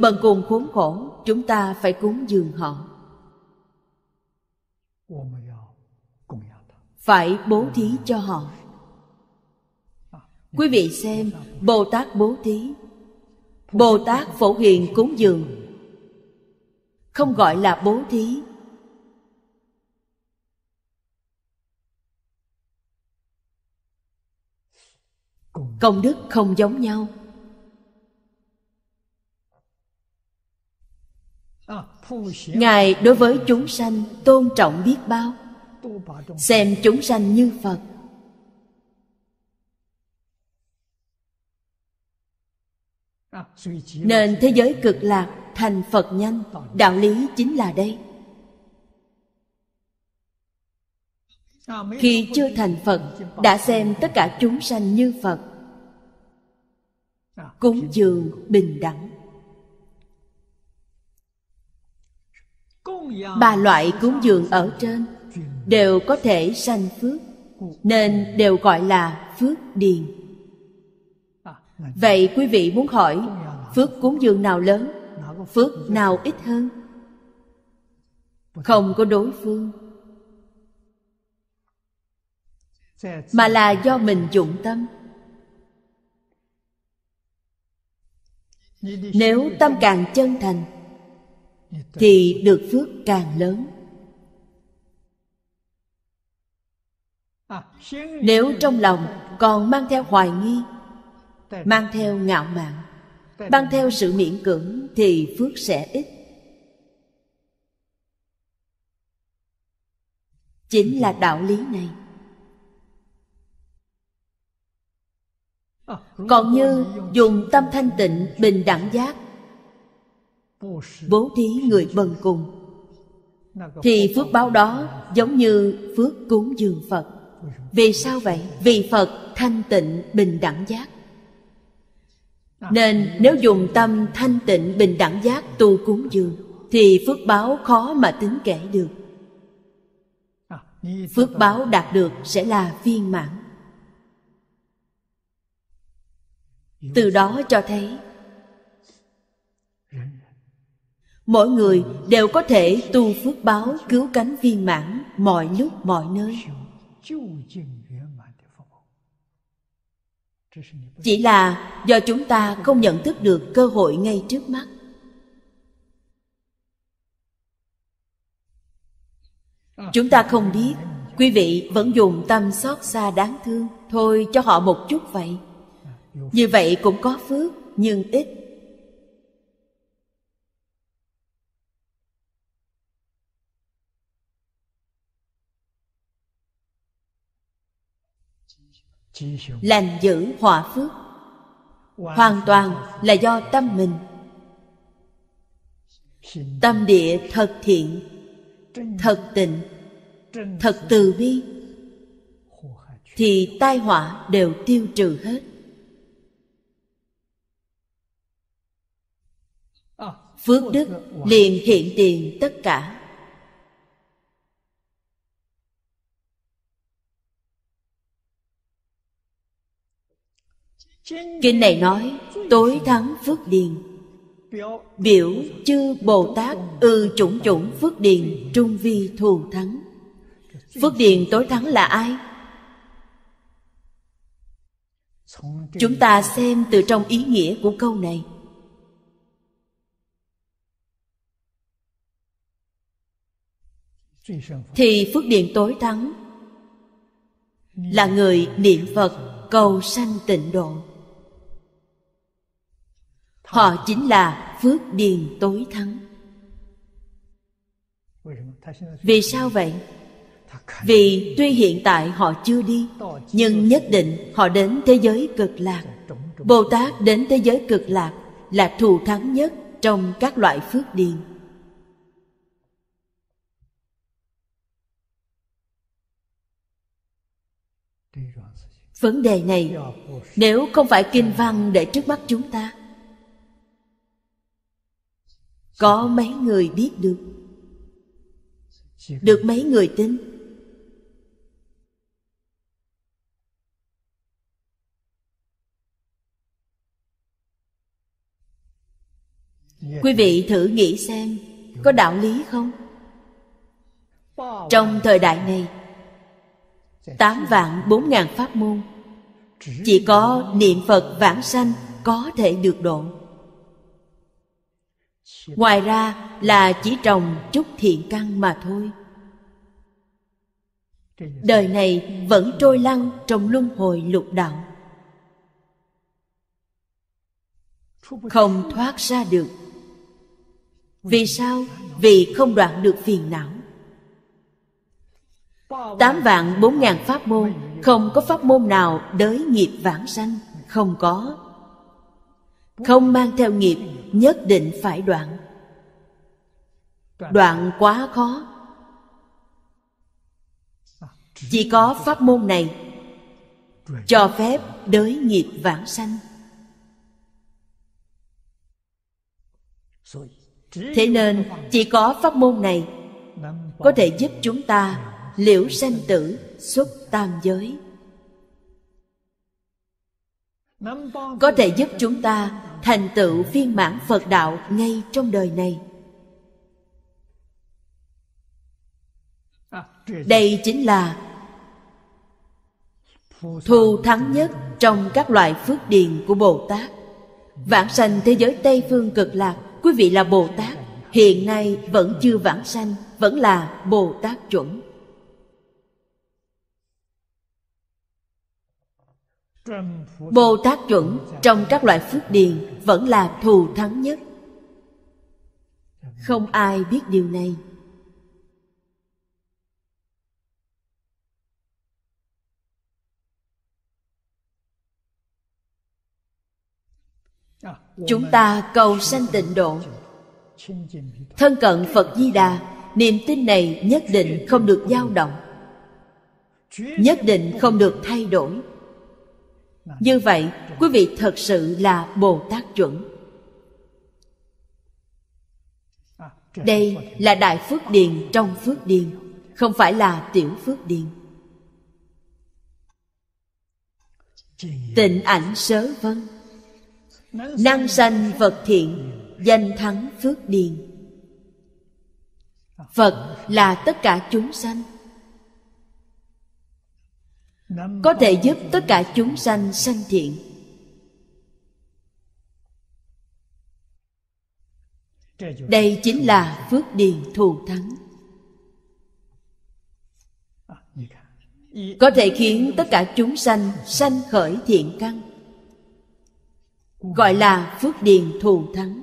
bần cùng khốn khổ chúng ta phải cúng dường họ phải bố thí cho họ quý vị xem bồ tát bố thí bồ tát phổ hiền cúng dường không gọi là bố thí công đức không giống nhau ngài đối với chúng sanh tôn trọng biết bao xem chúng sanh như phật nên thế giới cực lạc thành phật nhanh đạo lý chính là đây khi chưa thành phật đã xem tất cả chúng sanh như phật cúng dường bình đẳng ba loại cúng dường ở trên đều có thể sanh phước nên đều gọi là phước điền vậy quý vị muốn hỏi phước cúng dường nào lớn phước nào ít hơn không có đối phương mà là do mình dụng tâm nếu tâm càng chân thành thì được phước càng lớn nếu trong lòng còn mang theo hoài nghi mang theo ngạo mạn mang theo sự miễn cưỡng thì phước sẽ ít chính là đạo lý này còn như dùng tâm thanh tịnh bình đẳng giác bố thí người bần cùng thì phước báo đó giống như phước cúng dường phật vì sao vậy vì phật thanh tịnh bình đẳng giác nên nếu dùng tâm thanh tịnh bình đẳng giác tu cúng dường thì phước báo khó mà tính kể được phước báo đạt được sẽ là viên mãn từ đó cho thấy mỗi người đều có thể tu phước báo cứu cánh viên mãn mọi lúc mọi nơi chỉ là do chúng ta không nhận thức được cơ hội ngay trước mắt chúng ta không biết quý vị vẫn dùng tâm xót xa đáng thương thôi cho họ một chút vậy như vậy cũng có phước nhưng ít lành giữ hòa phước hoàn toàn là do tâm mình tâm địa thật thiện thật tịnh thật từ bi thì tai họa đều tiêu trừ hết à, phước đức liền hiện tiền tất cả Kinh này nói tối thắng phước điền Biểu chư Bồ Tát ư chủng chủng phước điền trung vi thù thắng Phước điền tối thắng là ai? Chúng ta xem từ trong ý nghĩa của câu này Thì phước điền tối thắng Là người niệm Phật cầu sanh tịnh độ họ chính là phước điền tối thắng vì sao vậy vì tuy hiện tại họ chưa đi nhưng nhất định họ đến thế giới cực lạc bồ tát đến thế giới cực lạc là thù thắng nhất trong các loại phước điền vấn đề này nếu không phải kinh văn để trước mắt chúng ta có mấy người biết được được mấy người tin quý vị thử nghĩ xem có đạo lý không trong thời đại này tám vạn bốn ngàn pháp môn Chỉ có niệm Phật vãng sanh có thể được độ ngoài ra là chỉ trồng chút thiện căn mà thôi đời này vẫn trôi lăn trong luân hồi lục đạo không thoát ra được vì sao vì không đoạn được phiền não tám vạn bốn ngàn pháp môn không có pháp môn nào đới nghiệp vãng sanh không có không mang theo nghiệp nhất định phải đoạn đoạn quá khó chỉ có pháp môn này cho phép đới nghiệp vãng sanh thế nên chỉ có pháp môn này có thể giúp chúng ta liễu sanh tử xuất tam giới có thể giúp chúng ta thành tựu viên mãn phật đạo ngay trong đời này đây chính là thù thắng nhất trong các loại phước điền của bồ tát vãng sanh thế giới tây phương cực lạc quý vị là bồ tát hiện nay vẫn chưa vãng sanh vẫn là bồ tát chuẩn bồ tát chuẩn trong các loại phước điền vẫn là thù thắng nhất không ai biết điều này chúng ta cầu sanh tịnh độ thân cận phật di đà niềm tin này nhất định không được dao động nhất định không được thay đổi như vậy quý vị thật sự là bồ tát chuẩn đây là đại phước điền trong phước điền không phải là tiểu phước điền tịnh ảnh sớ vân năng sanh vật thiện danh thắng phước điền phật là tất cả chúng sanh có thể giúp tất cả chúng sanh sanh thiện đây chính là phước điền thù thắng có thể khiến tất cả chúng sanh sanh khởi thiện căn gọi là phước điền thù thắng